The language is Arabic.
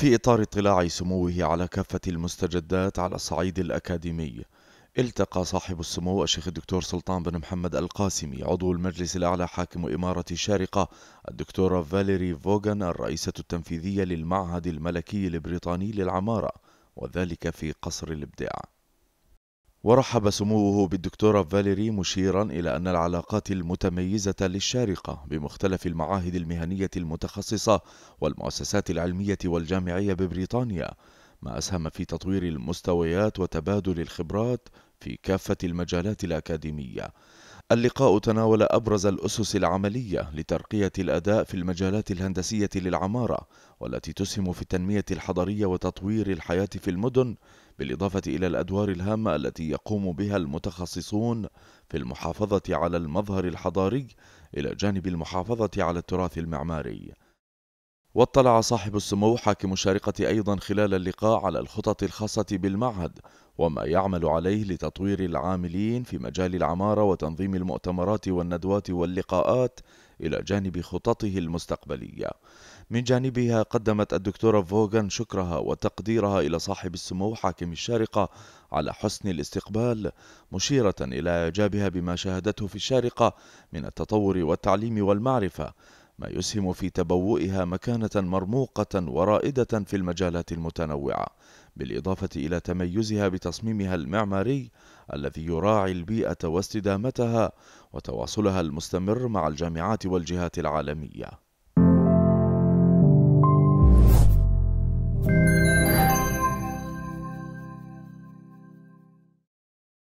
في إطار اطلاع سموه على كافة المستجدات على الصعيد الأكاديمي التقى صاحب السمو الشيخ الدكتور سلطان بن محمد القاسمي عضو المجلس الأعلى حاكم إمارة الشارقة الدكتورة فاليري فوغان الرئيسة التنفيذية للمعهد الملكي البريطاني للعمارة وذلك في قصر الإبداع ورحب سموه بالدكتورة فاليري مشيرا إلى أن العلاقات المتميزة للشارقة بمختلف المعاهد المهنية المتخصصة والمؤسسات العلمية والجامعية ببريطانيا ما أسهم في تطوير المستويات وتبادل الخبرات في كافة المجالات الأكاديمية اللقاء تناول أبرز الأسس العملية لترقية الأداء في المجالات الهندسية للعمارة والتي تسهم في التنمية الحضرية وتطوير الحياة في المدن بالإضافة إلى الأدوار الهامة التي يقوم بها المتخصصون في المحافظة على المظهر الحضاري إلى جانب المحافظة على التراث المعماري واطلع صاحب السمو حاكم الشارقة أيضا خلال اللقاء على الخطط الخاصة بالمعهد وما يعمل عليه لتطوير العاملين في مجال العمارة وتنظيم المؤتمرات والندوات واللقاءات إلى جانب خططه المستقبلية من جانبها قدمت الدكتورة فوغان شكرها وتقديرها إلى صاحب السمو حاكم الشارقة على حسن الاستقبال مشيرة إلى إعجابها بما شاهدته في الشارقة من التطور والتعليم والمعرفة ما يسهم في تبوئها مكانة مرموقة ورائدة في المجالات المتنوعة بالإضافة إلى تميزها بتصميمها المعماري الذي يراعي البيئة واستدامتها وتواصلها المستمر مع الجامعات والجهات العالمية